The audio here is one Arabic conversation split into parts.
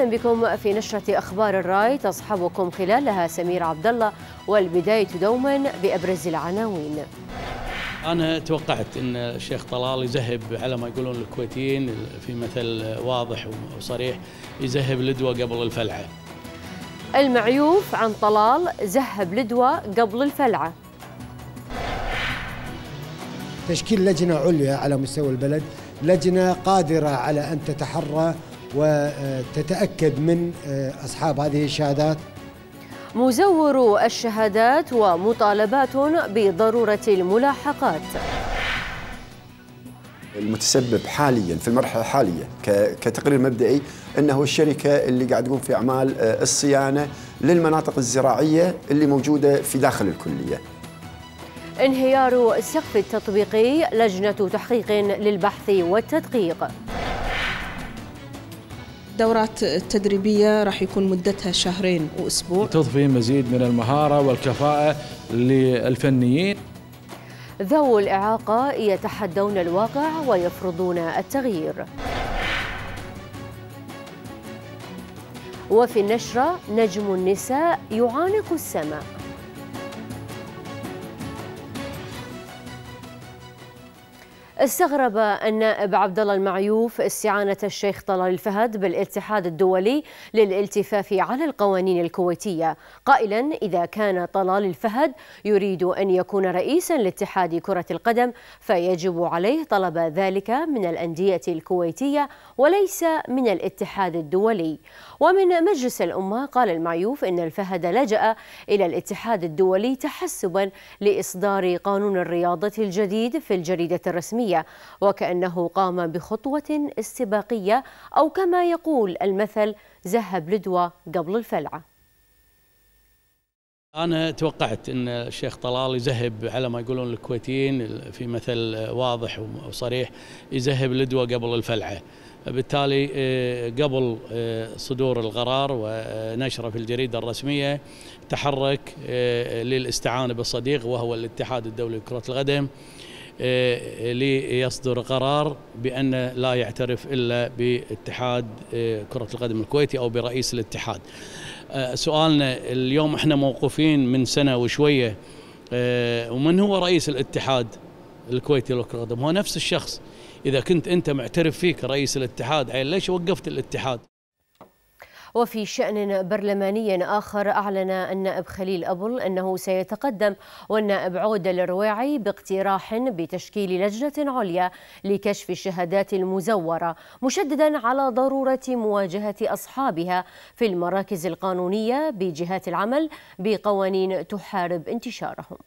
اهلا بكم في نشره اخبار الراي تصحبكم خلالها سمير عبد الله والبدايه دوما بابرز العناوين. انا توقعت ان الشيخ طلال يذهب على ما يقولون الكويتيين في مثل واضح وصريح يذهب لدوى قبل الفلعه. المعيوف عن طلال ذهب لدوى قبل الفلعه. تشكيل لجنه عليا على مستوى البلد، لجنه قادره على ان تتحرى وتتأكد من آه، أصحاب هذه الشهادات مزور الشهادات ومطالبات بضرورة الملاحقات المتسبب حاليا في المرحله الحاليه كتقرير مبدئي انه الشركه اللي قاعد تقوم في اعمال آه، الصيانه للمناطق الزراعيه اللي موجوده في داخل الكليه. انهيار السقف التطبيقي لجنه تحقيق للبحث والتدقيق. الدورات التدريبية راح يكون مدتها شهرين وأسبوع تضفي مزيد من المهارة والكفاءة للفنيين ذو الإعاقة يتحدون الواقع ويفرضون التغيير وفي النشرة نجم النساء يعانق السماء استغرب النائب عبد الله المعيوف استعانة الشيخ طلال الفهد بالاتحاد الدولي للالتفاف على القوانين الكويتية قائلا إذا كان طلال الفهد يريد أن يكون رئيسا لاتحاد كرة القدم فيجب عليه طلب ذلك من الأندية الكويتية وليس من الاتحاد الدولي ومن مجلس الأمة قال المعيوف إن الفهد لجأ إلى الاتحاد الدولي تحسبا لإصدار قانون الرياضة الجديد في الجريدة الرسمية وكأنه قام بخطوة استباقية أو كما يقول المثل ذهب لدوى قبل الفلعة أنا توقعت أن الشيخ طلال يذهب على ما يقولون الكويتيين في مثل واضح وصريح يذهب لدوه قبل الفلعة بالتالي آه، قبل آه، صدور القرار ونشره في الجريدة الرسمية تحرك آه، للاستعانة بالصديق وهو الاتحاد الدولي لكرة القدم ليصدر قرار بأن لا يعترف إلا باتحاد كرة القدم الكويتي أو برئيس الاتحاد آه، سؤالنا اليوم احنا موقوفين من سنه وشويه آه، ومن هو رئيس الاتحاد الكويتي لكره القدم؟ هو نفس الشخص اذا كنت انت معترف فيك رئيس الاتحاد عين ليش وقفت الاتحاد وفي شأن برلماني آخر أعلن النائب خليل أبل أنه سيتقدم والنائب عودة الرواعي باقتراح بتشكيل لجنة عليا لكشف الشهادات المزورة مشددا على ضرورة مواجهة أصحابها في المراكز القانونية بجهات العمل بقوانين تحارب انتشارهم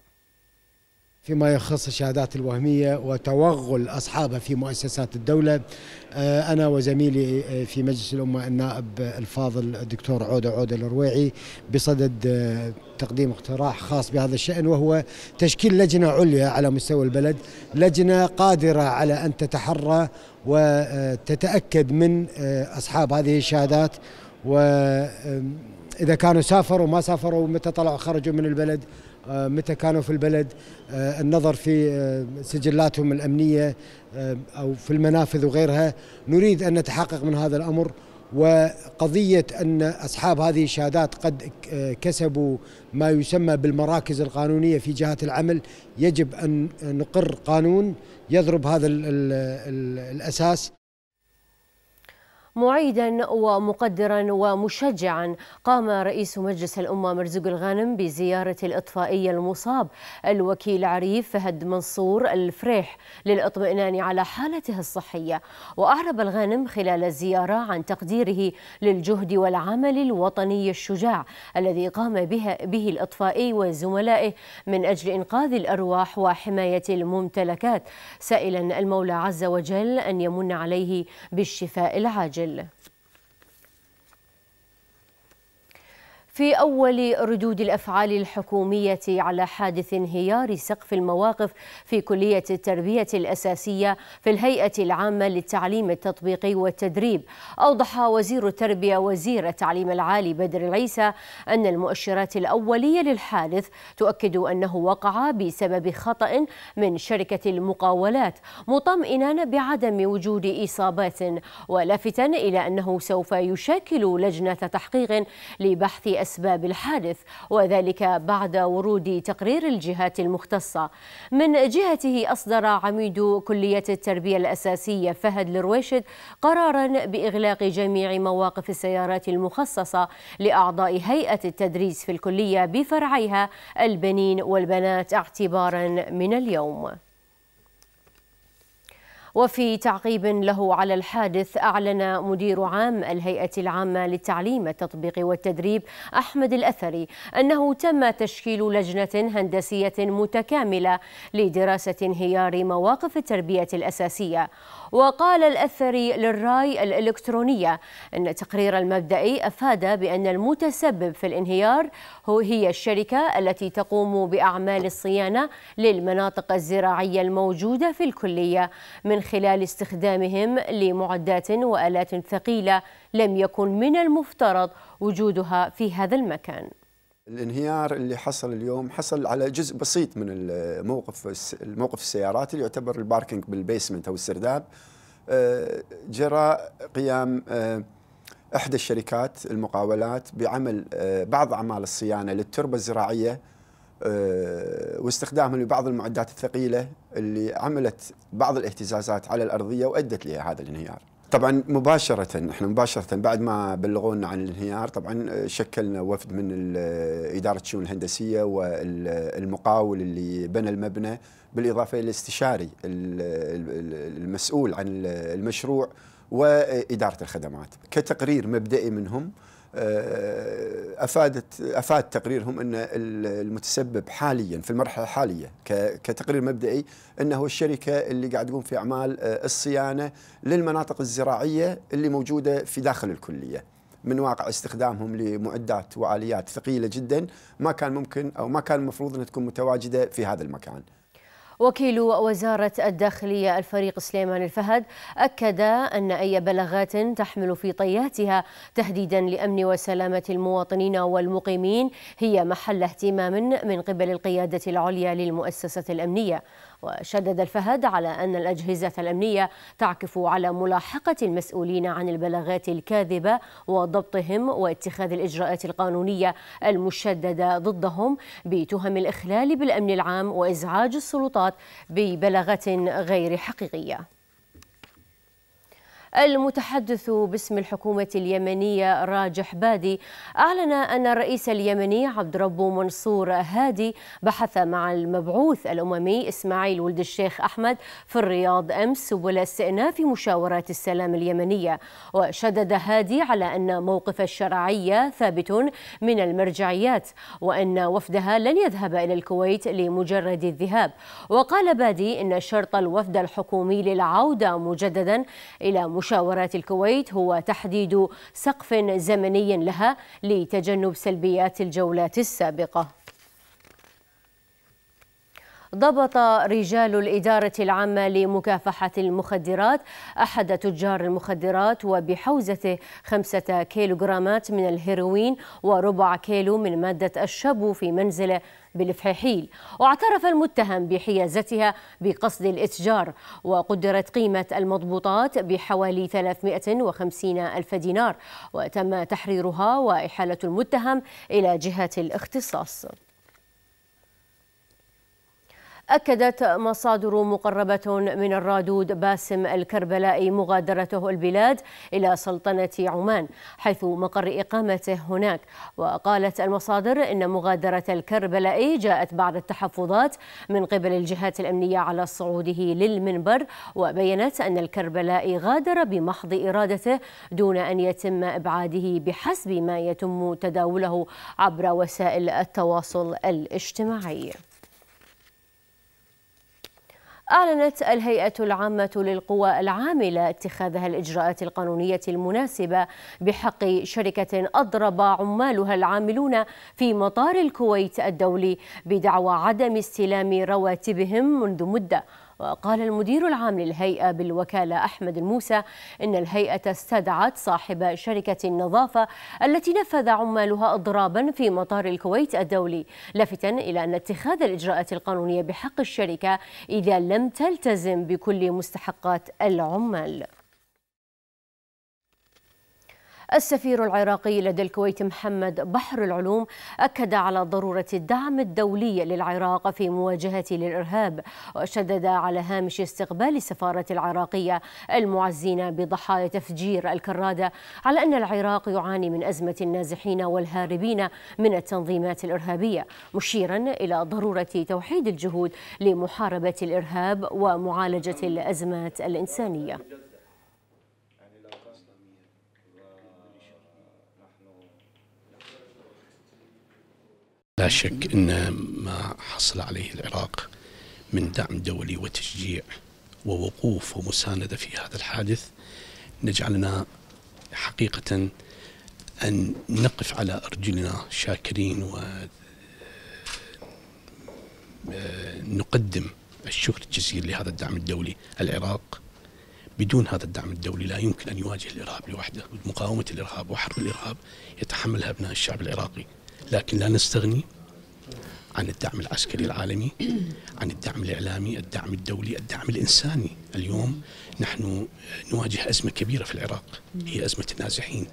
فيما يخص الشهادات الوهمية وتوغل أصحابها في مؤسسات الدولة آه، أنا وزميلي آه، في مجلس الأمة النائب الفاضل الدكتور عودة عودة الرويعي بصدد آه، تقديم اقتراح خاص بهذا الشأن وهو تشكيل لجنة عليا على مستوى البلد لجنة قادرة على أن تتحرى وتتأكد من أصحاب هذه الشهادات و إذا كانوا سافروا ما سافروا متى طلعوا خرجوا من البلد آه، متى كانوا في البلد آه، النظر في آه، سجلاتهم الأمنية أو في المنافذ وغيرها نريد أن نتحقق من هذا الأمر وقضية أن أصحاب هذه الشهادات قد كسبوا ما يسمى بالمراكز القانونية في جهات العمل يجب أن نقر قانون يضرب هذا الأساس معيدا ومقدرا ومشجعا قام رئيس مجلس الأمة مرزوق الغانم بزيارة الإطفائي المصاب الوكيل عريف فهد منصور الفريح للإطمئنان على حالته الصحية وأعرب الغانم خلال الزيارة عن تقديره للجهد والعمل الوطني الشجاع الذي قام بها به الإطفائي وزملائه من أجل إنقاذ الأرواح وحماية الممتلكات سائلا المولى عز وجل أن يمن عليه بالشفاء العاجل الجلة في أول ردود الأفعال الحكومية على حادث انهيار سقف المواقف في كلية التربية الأساسية في الهيئة العامة للتعليم التطبيقي والتدريب أوضح وزير التربية وزير التعليم العالي بدر العيسى أن المؤشرات الأولية للحادث تؤكد أنه وقع بسبب خطأ من شركة المقاولات مطمئنا بعدم وجود إصابات ولافتا إلى أنه سوف يشكل لجنة تحقيق لبحث أسباب الحادث وذلك بعد ورود تقرير الجهات المختصة من جهته أصدر عميد كلية التربية الأساسية فهد الرويشد قرارا بإغلاق جميع مواقف السيارات المخصصة لأعضاء هيئة التدريس في الكلية بفرعيها البنين والبنات اعتبارا من اليوم وفي تعقيب له على الحادث أعلن مدير عام الهيئة العامة للتعليم التطبيق والتدريب أحمد الأثري أنه تم تشكيل لجنة هندسية متكاملة لدراسة انهيار مواقف التربية الأساسية وقال الأثري للراي الإلكترونية أن التقرير المبدئي أفاد بأن المتسبب في الانهيار هو هي الشركة التي تقوم بأعمال الصيانة للمناطق الزراعية الموجودة في الكلية من خلال استخدامهم لمعدات وآلات ثقيلة لم يكن من المفترض وجودها في هذا المكان الانهيار اللي حصل اليوم حصل على جزء بسيط من الموقف الموقف السيارات اللي يعتبر الباركينج بالبيسمنت او السرداب آه، جرى قيام آه، احدى الشركات المقاولات بعمل آه، بعض اعمال الصيانه للتربه الزراعيه واستخدامها لبعض المعدات الثقيله اللي عملت بعض الاهتزازات على الارضيه وادت لهذا الانهيار. طبعا مباشرة احنا مباشرة بعد ما بلغونا عن الانهيار طبعا آه، شكلنا وفد من آه، إدارة الشؤون الهندسية والمقاول اللي بنى المبنى بالإضافة إلى الاستشاري المسؤول عن المشروع وإدارة الخدمات كتقرير مبدئي منهم آه، افادت افاد تقريرهم ان المتسبب حاليا في المرحله الحاليه كتقرير مبدئي انه الشركه اللي قاعد تقوم في اعمال آه، الصيانه للمناطق الزراعيه اللي موجوده في داخل الكليه. من واقع استخدامهم لمعدات واليات ثقيله جدا ما كان ممكن او ما كان المفروض انها تكون متواجده في هذا المكان. وكيل وزارة الداخلية الفريق سليمان الفهد أكد أن أي بلاغات تحمل في طياتها تهديدا لأمن وسلامة المواطنين والمقيمين هي محل اهتمام من قبل القيادة العليا للمؤسسة الأمنية وشدد الفهد على أن الأجهزة الأمنية تعكف على ملاحقة المسؤولين عن البلاغات الكاذبة وضبطهم واتخاذ الإجراءات القانونية المشددة ضدهم بتهم الإخلال بالأمن العام وإزعاج السلطات ببلاغات غير حقيقية المتحدث باسم الحكومة اليمنية راجح بادي أعلن أن الرئيس اليمني عبد ربه منصور هادي بحث مع المبعوث الأممي إسماعيل ولد الشيخ أحمد في الرياض أمس سبل استئناف مشاورات السلام اليمنية وشدد هادي على أن موقف الشرعية ثابت من المرجعيات وأن وفدها لن يذهب إلى الكويت لمجرد الذهاب وقال بادي أن شرط الوفد الحكومي للعودة مجددا إلى مشاورات الكويت هو تحديد سقف زمني لها لتجنب سلبيات الجولات السابقة ضبط رجال الإدارة العامة لمكافحة المخدرات أحد تجار المخدرات وبحوزته خمسة كيلوغرامات من الهيروين وربع كيلو من مادة الشبو في منزله بالفحيحيل واعترف المتهم بحيازتها بقصد الاتجار وقدرت قيمة المضبوطات بحوالي 350 ألف دينار وتم تحريرها وإحالة المتهم إلى جهة الاختصاص أكدت مصادر مقربة من الرادود باسم الكربلائي مغادرته البلاد إلى سلطنة عمان حيث مقر إقامته هناك وقالت المصادر إن مغادرة الكربلائي جاءت بعد التحفظات من قبل الجهات الأمنية على صعوده للمنبر وبينت أن الكربلائي غادر بمحض إرادته دون أن يتم إبعاده بحسب ما يتم تداوله عبر وسائل التواصل الاجتماعي أعلنت الهيئة العامة للقوى العاملة اتخاذها الإجراءات القانونية المناسبة بحق شركة أضرب عمالها العاملون في مطار الكويت الدولي بدعوى عدم استلام رواتبهم منذ مدة وقال المدير العام للهيئة بالوكالة أحمد الموسى إن الهيئة استدعت صاحب شركة النظافة التي نفذ عمالها إضرابا في مطار الكويت الدولي لافتا إلى أن اتخاذ الإجراءات القانونية بحق الشركة إذا لم تلتزم بكل مستحقات العمال السفير العراقي لدى الكويت محمد بحر العلوم أكد على ضرورة الدعم الدولي للعراق في مواجهه للإرهاب وشدد على هامش استقبال السفارة العراقية المعزين بضحايا تفجير الكرادة على أن العراق يعاني من أزمة النازحين والهاربين من التنظيمات الإرهابية مشيرا إلى ضرورة توحيد الجهود لمحاربة الإرهاب ومعالجة الأزمات الإنسانية لا شك أن ما حصل عليه العراق من دعم دولي وتشجيع ووقوف ومساندة في هذا الحادث نجعلنا حقيقة أن نقف على أرجلنا شاكرين و آه، نقدم الشكر الجزيل لهذا الدعم الدولي العراق بدون هذا الدعم الدولي لا يمكن أن يواجه الإرهاب لوحده مقاومة الإرهاب وحرب الإرهاب يتحملها أبناء الشعب العراقي لكن لا نستغني عن الدعم العسكري العالمي عن الدعم الإعلامي الدعم الدولي الدعم الإنساني اليوم نحن نواجه أزمة كبيرة في العراق هي أزمة النازحين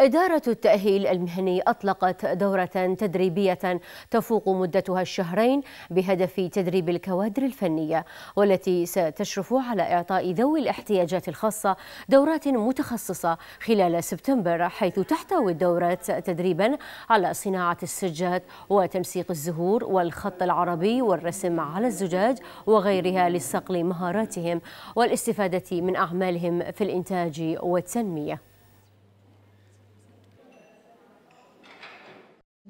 إدارة التأهيل المهني أطلقت دورة تدريبية تفوق مدتها الشهرين بهدف تدريب الكوادر الفنية والتي ستشرف على إعطاء ذوي الاحتياجات الخاصة دورات متخصصة خلال سبتمبر حيث تحتوي الدورات تدريبا على صناعة السجاد وتنسيق الزهور والخط العربي والرسم على الزجاج وغيرها لصقل مهاراتهم والاستفادة من أعمالهم في الإنتاج والتنمية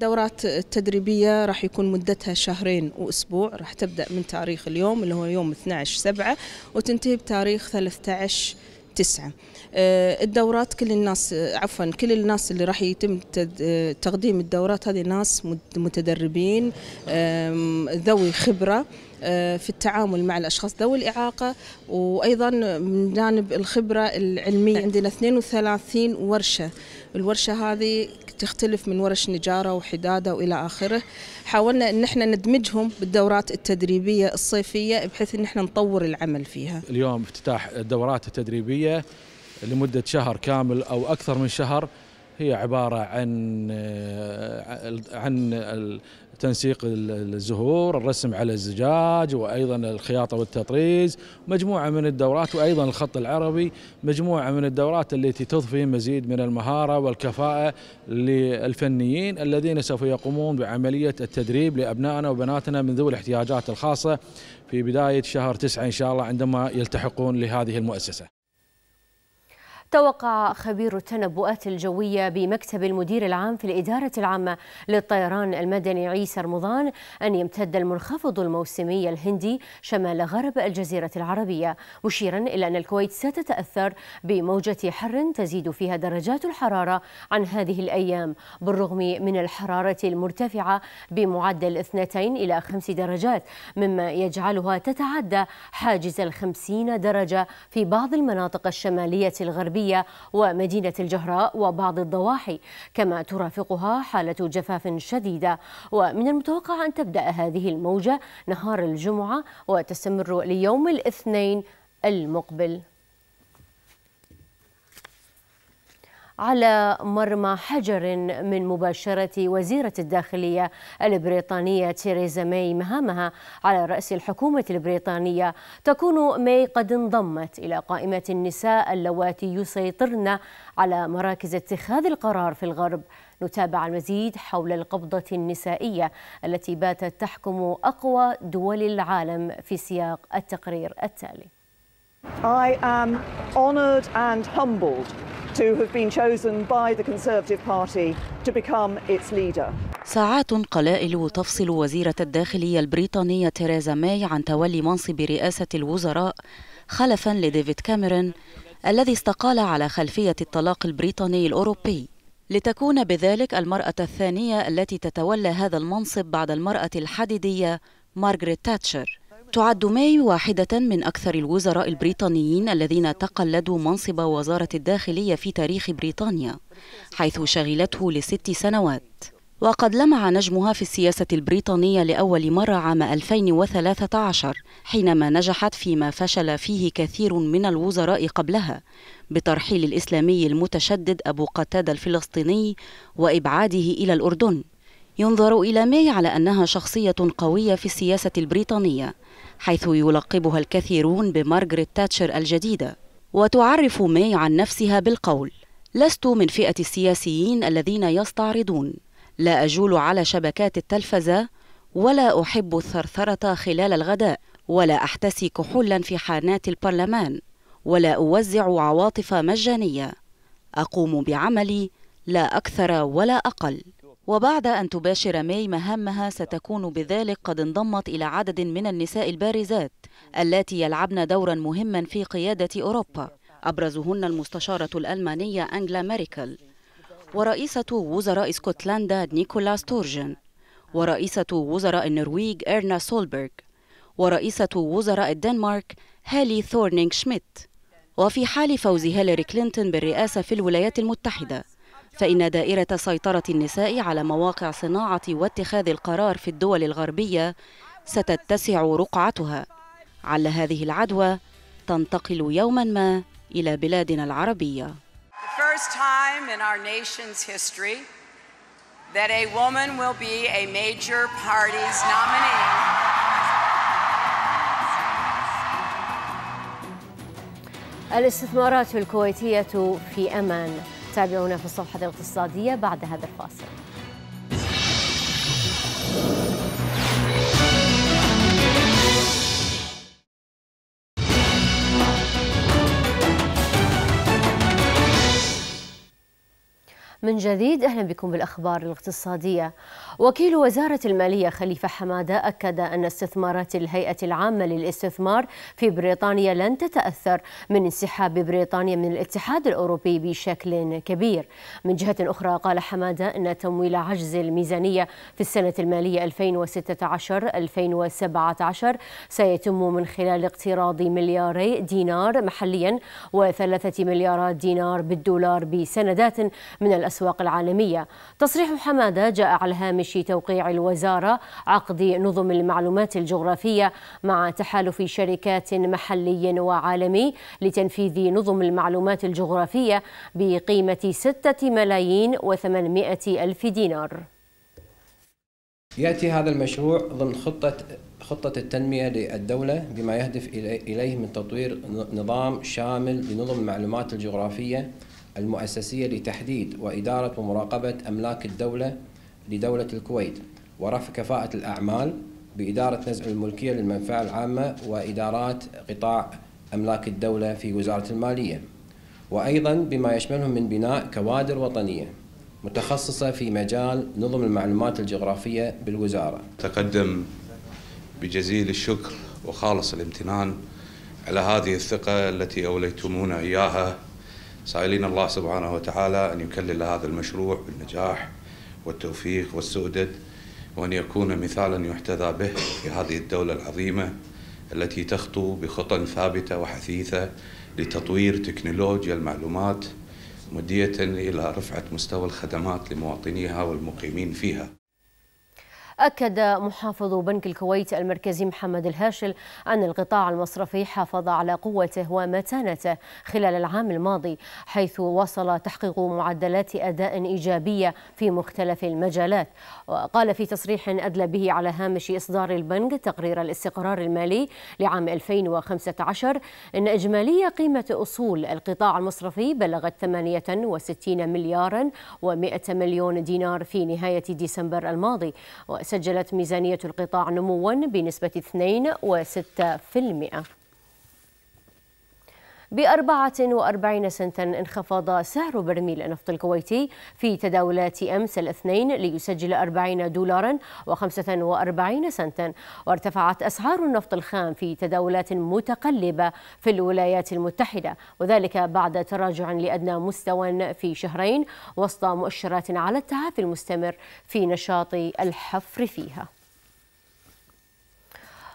الدورات التدريبية راح يكون مدتها شهرين وأسبوع راح تبدأ من تاريخ اليوم اللي هو يوم 12 سبعة وتنتهي بتاريخ 13 تسعة آه، الدورات كل الناس عفوا كل الناس اللي راح يتم آه، تقديم الدورات هذه ناس متدربين ذوي خبرة آه، في التعامل مع الأشخاص ذوي الإعاقة وأيضا من جانب الخبرة العلمية طيب. عندنا 32 ورشة الورشة هذه تختلف من ورش نجارة وحدادة وإلى آخره حاولنا أن احنا ندمجهم بالدورات التدريبية الصيفية بحيث أن احنا نطور العمل فيها اليوم افتتاح الدورات التدريبية لمدة شهر كامل أو أكثر من شهر هي عبارة عن آه، عن تنسيق الزهور الرسم على الزجاج وأيضا الخياطة والتطريز مجموعة من الدورات وأيضا الخط العربي مجموعة من الدورات التي تضفي مزيد من المهارة والكفاءة للفنيين الذين سوف يقومون بعملية التدريب لأبنائنا وبناتنا من ذوي الاحتياجات الخاصة في بداية شهر تسعة إن شاء الله عندما يلتحقون لهذه المؤسسة توقع خبير التنبؤات الجوية بمكتب المدير العام في الإدارة العامة للطيران المدني عيسى رمضان أن يمتد المنخفض الموسمي الهندي شمال غرب الجزيرة العربية مشيرا إلى أن الكويت ستتأثر بموجة حر تزيد فيها درجات الحرارة عن هذه الأيام بالرغم من الحرارة المرتفعة بمعدل 2 إلى 5 درجات مما يجعلها تتعدى حاجز الخمسين درجة في بعض المناطق الشمالية الغربية الشعبية ومدينة الجهراء وبعض الضواحي كما ترافقها حالة جفاف شديدة ومن المتوقع أن تبدأ هذه الموجة نهار الجمعة وتستمر ليوم الاثنين المقبل على مرمى حجر من مباشرة وزيرة الداخلية البريطانية تيريزا ماي مهامها على رأس الحكومة البريطانية تكون ماي قد انضمت إلى قائمة النساء اللواتي يسيطرن على مراكز اتخاذ القرار في الغرب نتابع المزيد حول القبضة النسائية التي باتت تحكم أقوى دول العالم في سياق التقرير التالي I am honoured and humbled to have been chosen by the Conservative Party to become its leader. ساعات قلائل تفصل وزيرة الداخلية البريطانية تيريزا ماي عن تولي منصب رئاسة الوزراء خلفا لديفيد كاميرون الذي استقال على خلفية الطلاق البريطاني الأوروبي لتكون بذلك المرأة الثانية التي تتولى هذا المنصب بعد المرأة الحديدية مارغريت تاتشر تعد ماي واحدة من أكثر الوزراء البريطانيين الذين تقلدوا منصب وزارة الداخلية في تاريخ بريطانيا حيث شغلته لست سنوات وقد لمع نجمها في السياسة البريطانية لأول مرة عام 2013 حينما نجحت فيما فشل فيه كثير من الوزراء قبلها بترحيل الإسلامي المتشدد أبو قتادة الفلسطيني وإبعاده إلى الأردن ينظر إلى ماي على أنها شخصية قوية في السياسة البريطانية حيث يلقبها الكثيرون بمارغريت تاتشر الجديدة وتعرف ماي عن نفسها بالقول لست من فئة السياسيين الذين يستعرضون لا أجول على شبكات التلفزة ولا أحب الثرثرة خلال الغداء ولا أحتسي كحولا في حانات البرلمان ولا أوزع عواطف مجانية أقوم بعملي لا أكثر ولا أقل وبعد أن تباشر ماي مهامها ستكون بذلك قد انضمت إلى عدد من النساء البارزات التي يلعبن دورا مهما في قيادة أوروبا أبرزهن المستشارة الألمانية أنجلا ميريكل ورئيسة وزراء اسكتلندا نيكولا ستورجن ورئيسة وزراء النرويج إرنا سولبرغ ورئيسة وزراء الدنمارك هالي ثورنينغ شميت وفي حال فوز هيلاري كلينتون بالرئاسة في الولايات المتحدة فإن دائرة سيطرة النساء على مواقع صناعة واتخاذ القرار في الدول الغربية ستتسع رقعتها عل هذه العدوى تنتقل يوما ما إلى بلادنا العربية first time in our nation's history that a woman will be a major party's nominee. الاستثمارات الكويتية في أمان تابعونا في الصفحة الاقتصادية بعد هذا الفاصل من جديد أهلا بكم بالأخبار الاقتصادية وكيل وزارة المالية خليفة حمادة أكد أن استثمارات الهيئة العامة للاستثمار في بريطانيا لن تتأثر من انسحاب بريطانيا من الاتحاد الأوروبي بشكل كبير من جهة أخرى قال حمادة أن تمويل عجز الميزانية في السنة المالية 2016-2017 سيتم من خلال اقتراض ملياري دينار محليا وثلاثة مليارات دينار بالدولار بسندات من الأسفل الأسواق العالمية تصريح حمادة جاء على هامش توقيع الوزارة عقد نظم المعلومات الجغرافية مع تحالف شركات محلي وعالمي لتنفيذ نظم المعلومات الجغرافية بقيمة 6 ملايين و800 ألف دينار يأتي هذا المشروع ضمن خطة خطة التنمية للدولة بما يهدف إليه من تطوير نظام شامل لنظم المعلومات الجغرافية المؤسسية لتحديد وإدارة ومراقبة أملاك الدولة لدولة الكويت ورفع كفاءة الأعمال بإدارة نزع الملكية للمنفعة العامة وإدارات قطاع أملاك الدولة في وزارة المالية وأيضا بما يشملهم من بناء كوادر وطنية متخصصة في مجال نظم المعلومات الجغرافية بالوزارة تقدم بجزيل الشكر وخالص الامتنان على هذه الثقة التي أوليتمونا إياها سائلين الله سبحانه وتعالى أن يكلل هذا المشروع بالنجاح والتوفيق والسؤدد وأن يكون مثالا يحتذى به في هذه الدولة العظيمة التي تخطو بخطى ثابتة وحثيثة لتطوير تكنولوجيا المعلومات مدية إلى رفعة مستوى الخدمات لمواطنيها والمقيمين فيها أكد محافظ بنك الكويت المركزي محمد الهاشل أن القطاع المصرفي حافظ على قوته ومتانته خلال العام الماضي حيث وصل تحقيق معدلات أداء إيجابية في مختلف المجالات وقال في تصريح أدلى به على هامش إصدار البنك تقرير الاستقرار المالي لعام 2015 إن إجمالية قيمة أصول القطاع المصرفي بلغت 68 مليارا و100 مليون دينار في نهاية ديسمبر الماضي سجلت ميزانية القطاع نموا بنسبة 2.6% ب 44 سنتا انخفض سعر برميل النفط الكويتي في تداولات أمس الاثنين ليسجل 40 دولارا و45 سنتا وارتفعت أسعار النفط الخام في تداولات متقلبة في الولايات المتحدة وذلك بعد تراجع لأدنى مستوى في شهرين وسط مؤشرات على التعافي المستمر في نشاط الحفر فيها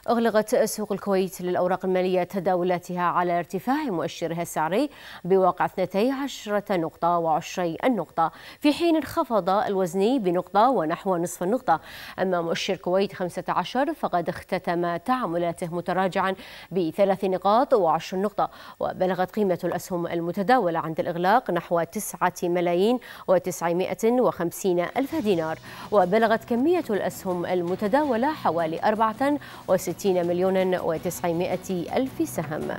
أغلقت سوق الكويت للأوراق المالية تداولاتها على ارتفاع مؤشرها السعري بواقع 12 نقطة و و20 نقطة في حين انخفض الوزني بنقطة ونحو نصف النقطة أما مؤشر كويت 15 فقد اختتم تعاملاته متراجعا بثلاث نقاط وعشر نقطة وبلغت قيمة الأسهم المتداولة عند الإغلاق نحو 9 ملايين و950 ألف دينار وبلغت كمية الأسهم المتداولة حوالي 64 60 مليون و900 ألف سهم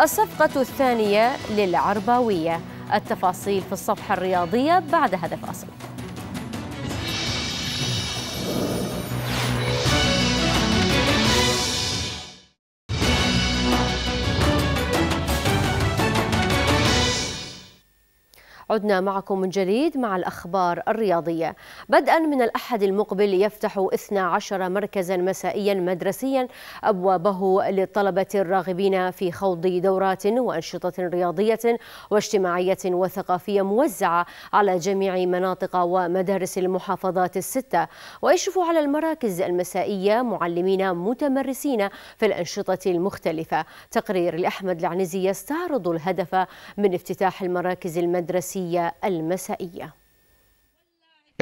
الصفقة الثانية للعرباوية التفاصيل في الصفحة الرياضية بعد هذا الفاصل عدنا معكم من جديد مع الأخبار الرياضية بدءا من الأحد المقبل يفتح 12 مركزا مسائيا مدرسيا أبوابه للطلبة الراغبين في خوض دورات وأنشطة رياضية واجتماعية وثقافية موزعة على جميع مناطق ومدارس المحافظات الستة ويشرف على المراكز المسائية معلمين متمرسين في الأنشطة المختلفة تقرير لأحمد العنزي يستعرض الهدف من افتتاح المراكز المدرسية السياسية المسائية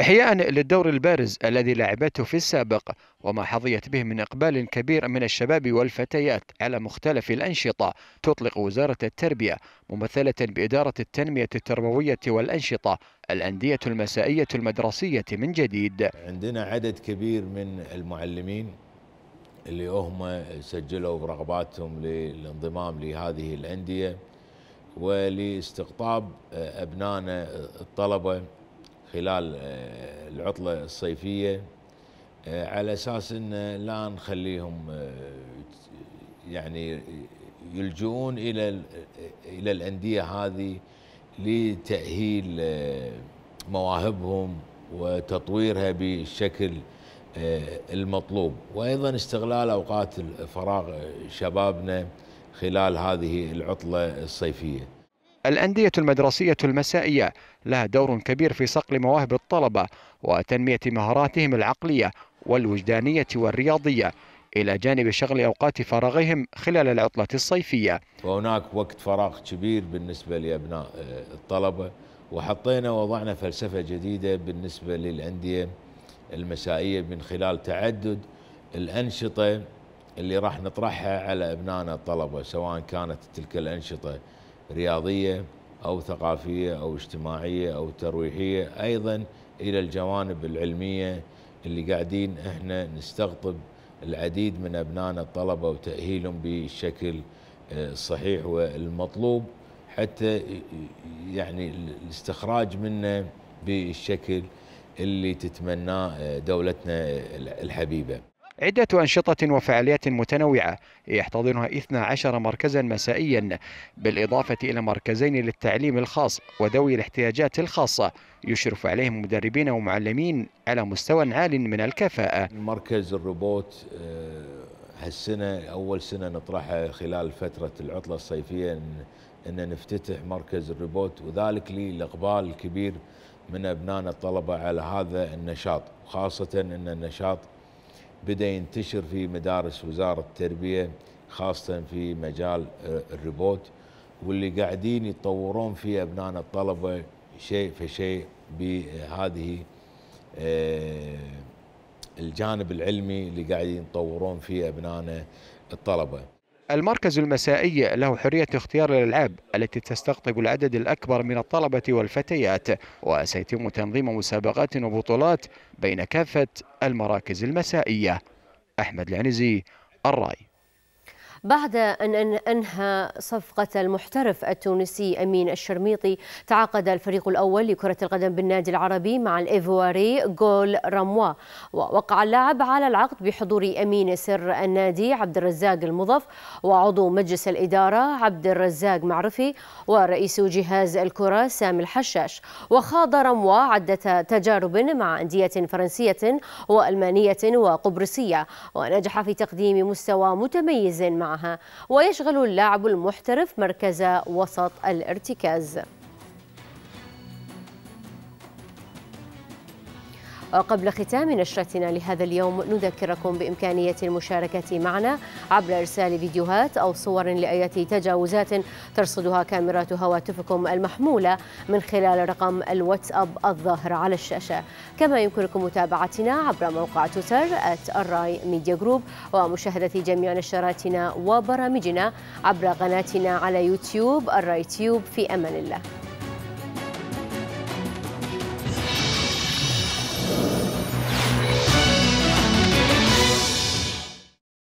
إحياء للدور البارز الذي لعبته في السابق وما حظيت به من إقبال كبير من الشباب والفتيات على مختلف الأنشطة تطلق وزارة التربية ممثلة بإدارة التنمية التربوية والأنشطة الأندية المسائية المدرسية من جديد عندنا عدد كبير من المعلمين اللي هم سجلوا برغباتهم للانضمام لهذه الأندية ولاستقطاب آه، أبنائنا الطلبة خلال آه، العطلة الصيفية آه، على أساس أن لا نخليهم يعني يلجؤون إلى إلى الأندية هذه لتأهيل مواهبهم وتطويرها بالشكل المطلوب وأيضا استغلال أوقات الفراغ شبابنا خلال هذه العطلة الصيفية الأندية المدرسية المسائية لها دور كبير في صقل مواهب الطلبة وتنمية مهاراتهم العقلية والوجدانية والرياضية إلى جانب شغل أوقات فراغهم خلال العطلة الصيفية وهناك وقت فراغ كبير بالنسبة لأبناء آه، الطلبة وحطينا وضعنا فلسفة جديدة بالنسبة للأندية المسائية من خلال تعدد الأنشطة اللي راح نطرحها على ابنائنا الطلبه سواء كانت تلك الانشطه رياضيه او ثقافيه او اجتماعيه او ترويحيه ايضا الى الجوانب العلميه اللي قاعدين احنا نستقطب العديد من ابنائنا الطلبه وتاهيلهم بالشكل الصحيح آه، والمطلوب حتى يعني الاستخراج منه بالشكل اللي تتمناه آه، دولتنا الحبيبه عدة أنشطة وفعاليات متنوعة يحتضنها 12 مركزا مسائيا بالإضافة إلى مركزين للتعليم الخاص وذوي الاحتياجات الخاصة يشرف عليهم مدربين ومعلمين على مستوى عال من الكفاءة مركز الروبوت آه، هالسنة أول سنة نطرحها خلال فترة العطلة الصيفية إن, نفتتح مركز الروبوت وذلك للإقبال الكبير من أبنائنا الطلبة على هذا النشاط خاصة أن النشاط بدا ينتشر في مدارس وزاره التربيه خاصه في مجال آه، الروبوت واللي قاعدين يتطورون فيه ابنائنا الطلبه شيء فشيء بهذه آه، الجانب العلمي اللي قاعدين يتطورون فيه ابنائنا الطلبه المركز المسائي له حرية اختيار الألعاب التي تستقطب العدد الأكبر من الطلبة والفتيات وسيتم تنظيم مسابقات وبطولات بين كافة المراكز المسائية أحمد العنزي الرأي بعد أن أنهى صفقة المحترف التونسي أمين الشرميطي تعاقد الفريق الأول لكرة القدم بالنادي العربي مع الإيفواري جول راموا ووقع اللاعب على العقد بحضور أمين سر النادي عبد الرزاق المضف وعضو مجلس الإدارة عبد الرزاق معرفي ورئيس جهاز الكرة سامي الحشاش وخاض رموا عدة تجارب مع أندية فرنسية وألمانية وقبرصية ونجح في تقديم مستوى متميز مع معها ويشغل اللاعب المحترف مركز وسط الارتكاز قبل ختام نشرتنا لهذا اليوم نذكركم بإمكانية المشاركة معنا عبر إرسال فيديوهات أو صور لأية تجاوزات ترصدها كاميرات هواتفكم المحمولة من خلال رقم الواتساب الظاهر على الشاشة كما يمكنكم متابعتنا عبر موقع تويتر الراي ميديا جروب ومشاهدة جميع نشراتنا وبرامجنا عبر قناتنا على يوتيوب الراي تيوب في أمان الله